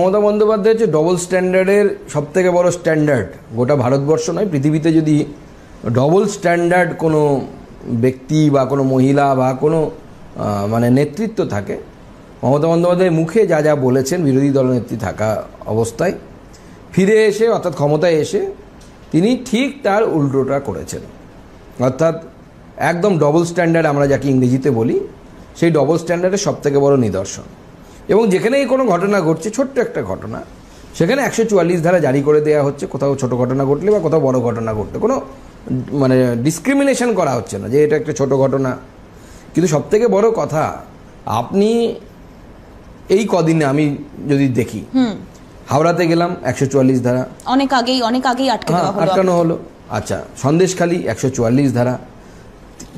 মমতা বন্দ্যোপাধ্যায় হচ্ছে ডবল স্ট্যান্ডার্ডের সব থেকে বড় স্ট্যান্ডার্ড গোটা ভারতবর্ষ নয় পৃথিবীতে যদি ডবল স্ট্যান্ডার্ড কোনো ব্যক্তি বা কোনো মহিলা বা কোনো মানে নেতৃত্ব থাকে মমতা বন্দ্যোপাধ্যায়ের মুখে যা যা বলেছেন বিরোধী দলনেত্রী থাকা অবস্থায় ফিরে এসে অর্থাৎ ক্ষমতায় এসে তিনি ঠিক তার উল্টোটা করেছেন অর্থাৎ একদম ডবল স্ট্যান্ডার্ড আমরা যাকে ইংরেজিতে বলি সেই ডবল স্ট্যান্ডার্ডের সব থেকে বড় নিদর্শন এবং যেখানেই কোনো ঘটনা ঘটছে ছোট্ট একটা ঘটনা সেখানে একশো চুয়াল্লিশ ধারা জারি করে দেওয়া হচ্ছে কোথাও ছোট ঘটনা ঘটলে বা কোথাও বড় ঘটনা ঘটলে কোনো মানে ডিসক্রিমিনেশন করা হচ্ছে না যে এটা একটা ছোট ঘটনা কিন্তু সবথেকে বড় কথা আপনি এই কদিনে আমি যদি দেখি হাওড়াতে গেলাম একশো চুয়াল্লিশ ধারা অনেক আগেই অনেক আগেই হ্যাঁ, আটকানো হলো আচ্ছা সন্দেশখালী একশো চুয়াল্লিশ ধারা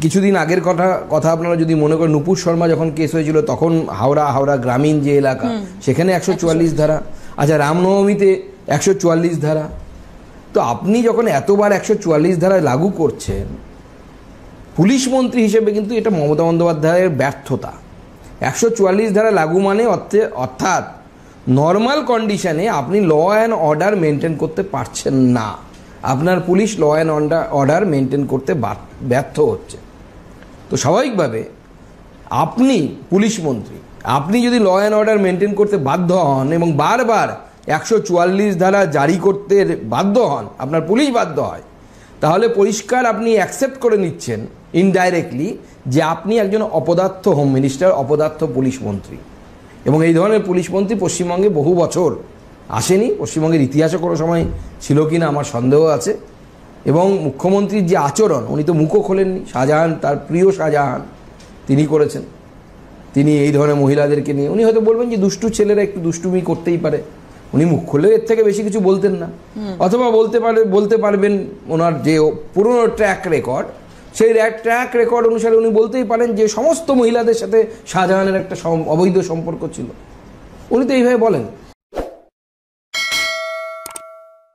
কিছুদিন আগের কথা কথা আপনারা যদি মনে করেন নুপুর শর্মা যখন কেস হয়েছিল তখন হাওড়া হাওড়া গ্রামীণ যে এলাকা সেখানে একশো চুয়াল্লিশ ধারা আচ্ছা রামনবমীতে একশো চুয়াল্লিশ ধারা তো আপনি যখন এতবার একশো চুয়াল্লিশ ধারা লাগু করছেন পুলিশ মন্ত্রী হিসেবে কিন্তু এটা মমতা বন্দ্যোপাধ্যায়ের ব্যর্থতা একশো চুয়াল্লিশ ধারা লাগু মানে অর্থে অর্থাৎ নর্মাল কন্ডিশনে আপনি ল অ্যান্ড অর্ডার মেনটেন করতে পারছেন না আপনার police law and order maintain করতে ব্যর্থ হচ্ছে তো স্বাভাবিকভাবে আপনি পুলিশ মন্ত্রী আপনি যদি ল অ্যান্ড অর্ডার মেনটেন করতে বাধ্য হন এবং বারবার একশো চুয়াল্লিশ ধারা জারি করতে বাধ্য হন আপনার পুলিশ বাধ্য হয় তাহলে পরিষ্কার আপনি অ্যাকসেপ্ট করে নিচ্ছেন ইনডাইরেক্টলি যে আপনি একজন অপদার্থ হোম মিনিস্টার অপদার্থ পুলিশ মন্ত্রী এবং এই ধরনের পুলিশ মন্ত্রী পশ্চিমবঙ্গে বহু বছর আসেনি পশ্চিমবঙ্গের ইতিহাসে কোনো সময় ছিল কি না আমার সন্দেহ আছে এবং মুখ্যমন্ত্রীর যে আচরণ উনি তো মুখও খোলেননি শাহজাহান তার প্রিয় শাহজাহান তিনি করেছেন তিনি এই ধরনের মহিলাদেরকে নিয়ে উনি হয়তো বলবেন যে দুষ্টু ছেলেরা একটু দুষ্টুমি করতেই পারে উনি মুখ খুলে এর থেকে বেশি কিছু বলতেন না অথবা বলতে পারে বলতে পারবেন ওনার যে পুরনো ট্র্যাক রেকর্ড সেই ট্র্যাক রেকর্ড অনুসারে উনি বলতেই পারেন যে সমস্ত মহিলাদের সাথে শাহজাহানের একটা অবৈধ সম্পর্ক ছিল উনি তো এইভাবে বলেন